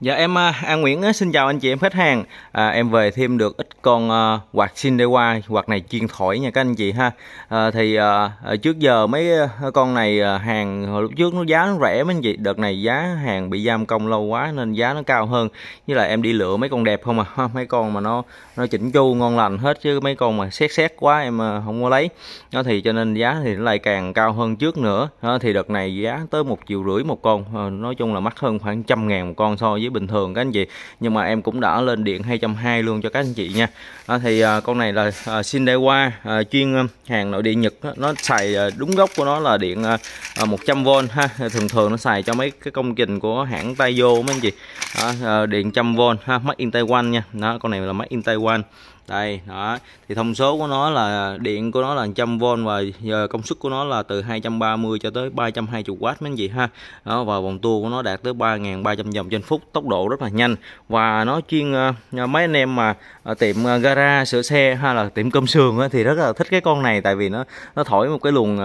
Dạ em à, An Nguyễn à, xin chào anh chị em khách hàng à, Em về thêm được ít con à, quạt qua Quạt này chuyên thổi nha các anh chị ha à, Thì à, à trước giờ mấy con này à, hàng hồi lúc trước nó giá nó rẻ mấy anh chị Đợt này giá hàng bị giam công lâu quá nên giá nó cao hơn Như là em đi lựa mấy con đẹp không à Mấy con mà nó nó chỉnh chu ngon lành hết Chứ mấy con mà xét xét quá em à, không có lấy nó Thì cho nên giá thì nó lại càng cao hơn trước nữa à, Thì đợt này giá tới một triệu rưỡi một con à, Nói chung là mắc hơn khoảng trăm ngàn một con so với bình thường các anh chị nhưng mà em cũng đã lên điện 220 luôn cho các anh chị nha à, thì à, con này là à, Sindewa à, chuyên à, hàng nội địa Nhật nó xài à, đúng gốc của nó là điện à, 100V à, ha thường thường nó xài cho mấy cái công trình của hãng Taiyo mấy anh chị đó, à, điện 100V ha made in Taiwan nha đó con này là made in Taiwan đây đó thì thông số của nó là à, điện của nó là 100V và giờ công suất của nó là từ 230 cho tới 320W mấy anh chị ha đó và vòng tua của nó đạt tới 3.300 vòng trên phút tốc tốc độ rất là nhanh và nó chuyên ờ, ờ, mấy anh em mà ờ, tiệm gara sửa xe hay là tiệm cơm sườn thì rất là thích cái con này tại vì nó nó thổi một cái luồng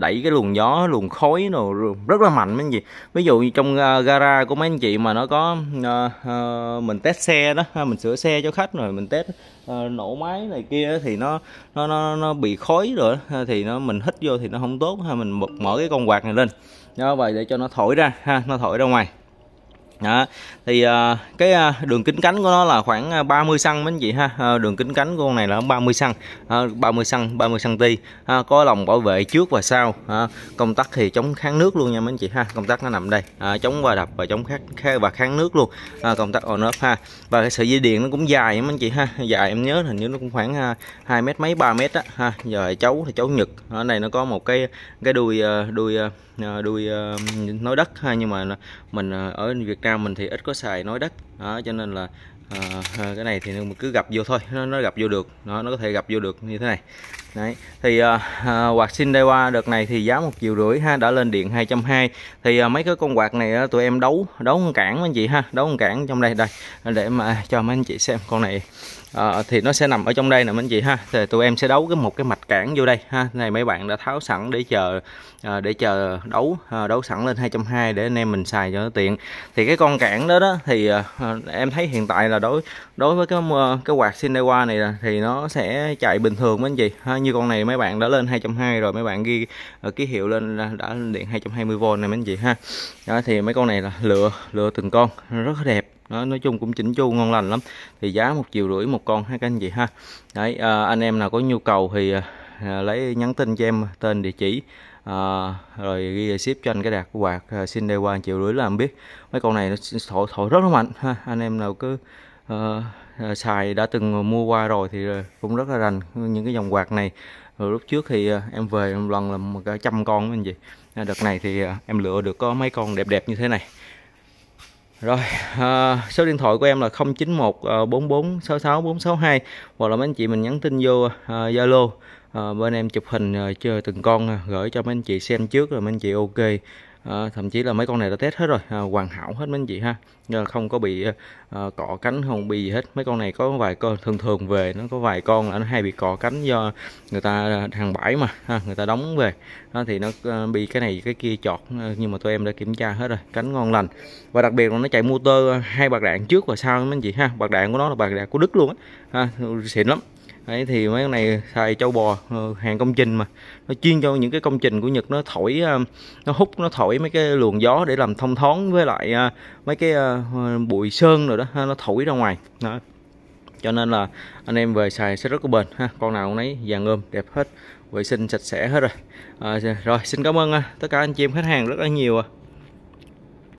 đẩy cái luồng gió luồng khói nó rất là mạnh mấy anh chị ví dụ như trong gara của mấy anh chị mà nó có mình test xe đó mình sửa xe cho khách rồi mình test nổ máy này kia thì nó nó nó, nó bị khói rồi thì nó mình hít vô thì nó không tốt ha mình mở cái con quạt này lên đó và để cho nó thổi ra ha nó thổi ra ngoài đó thì uh, cái uh, đường kính cánh của nó là khoảng 30 à, xăng mấy anh chị ha uh, đường kính cánh của con này là 30 xăng uh, 30 xăng 30 cm uh, có lòng bảo vệ trước và sau uh, công tắc thì chống kháng nước luôn nha mấy anh chị ha công tắc nó nằm đây uh, chống va đập và chống kháng khá, và kháng nước luôn uh, công tắc on off ha và cái sợi dây điện nó cũng dài mấy anh chị ha dài em nhớ hình như nó cũng khoảng uh, 2 mét mấy 3 mét á ha giờ cháu thì cháu Nhật ở đây nó có một cái cái đuôi uh, đuôi uh, đuôi uh, nối đất ha nhưng mà mình uh, ở Việt Nam Nam mình thì ít có xài nói đất đó, cho nên là à, cái này thì mình cứ gặp vô thôi nó, nó gặp vô được nó, nó có thể gặp vô được như thế này đấy thì à, à, quạt sinh đây qua đợt này thì giá một triệu rưỡi ha đã lên điện 220 thì à, mấy cái con quạt này tụi em đấu đấu cản anh chị ha đấu cản trong đây đây để mà cho mấy anh chị xem con này à, thì nó sẽ nằm ở trong đây nè mấy anh chị ha thì tụi em sẽ đấu cái một cái mạch cản vô đây ha này mấy bạn đã tháo sẵn để chờ à, để chờ đấu à, đấu sẵn lên 220 để anh em mình xài cho nó tiện thì cái con cản đó đó thì à, em thấy hiện tại là đối đối với cái cái quạt Sinewa này thì nó sẽ chạy bình thường mấy anh chị ha như con này mấy bạn đã lên 220 rồi mấy bạn ghi ký hiệu lên đã lên điện 220V này mấy anh chị ha đó thì mấy con này là lựa lựa từng con rất đẹp đó, nói chung cũng chỉnh chu ngon lành lắm thì giá một triệu rưỡi một con hai các anh chị ha đấy à, anh em nào có nhu cầu thì à, à, lấy nhắn tin cho em tên địa chỉ à, rồi ghi ship cho anh cái đạt quạt à, xin đeo qua triệu rưỡi là em biết mấy con này nó thổi, thổi rất là mạnh ha anh em nào cứ à, xài đã từng mua qua rồi thì ờ, cũng rất là rành những cái dòng quạt này rồi lúc trước thì à, em về em lần là một trăm con anh chị đợt này thì à, em lựa được có mấy con đẹp đẹp như thế này rồi à, số điện thoại của em là 0914466462 à, hoặc là mấy anh chị mình nhắn tin vô à, Zalo à, à, bên em chụp hình à, chơi từng con à, gửi cho mấy anh chị xem trước rồi mấy anh chị ok à, thậm chí là mấy con này đã test hết rồi à, hoàn hảo hết mấy anh chị ha ờ, không có bị à, cọ cánh không bị gì hết mấy con này có vài con thường thường về nó có vài con là nó hay bị cọ cánh do người ta hàng bãi mà ha, người ta đóng về à, thì nó à, bị cái này cái kia chọt nhưng mà tụi em đã kiểm tra hết rồi cánh ngon lành và đặc biệt là nó chạy motor hai bạc đạn trước và sau mấy anh chị ha bạc đạn của nó là bạc đạn của đức luôn á à, xịn lắm Đấy, thì mấy cái này xài châu bò ờ, hàng công trình mà nó chuyên cho những cái công trình của Nhật nó thổi ờ, nó hút nó thổi mấy cái luồng gió để làm thông thoáng với lại ờ, mấy cái bụi sơn rồi đó nó thổi ra ngoài đó. cho nên là anh em về xài sẽ rất có bền ha con nào cũng nấy vàng ươm đẹp hết vệ sinh sạch sẽ hết rồi à, rồi xin cảm ơn tất cả anh chị em khách hàng rất là nhiều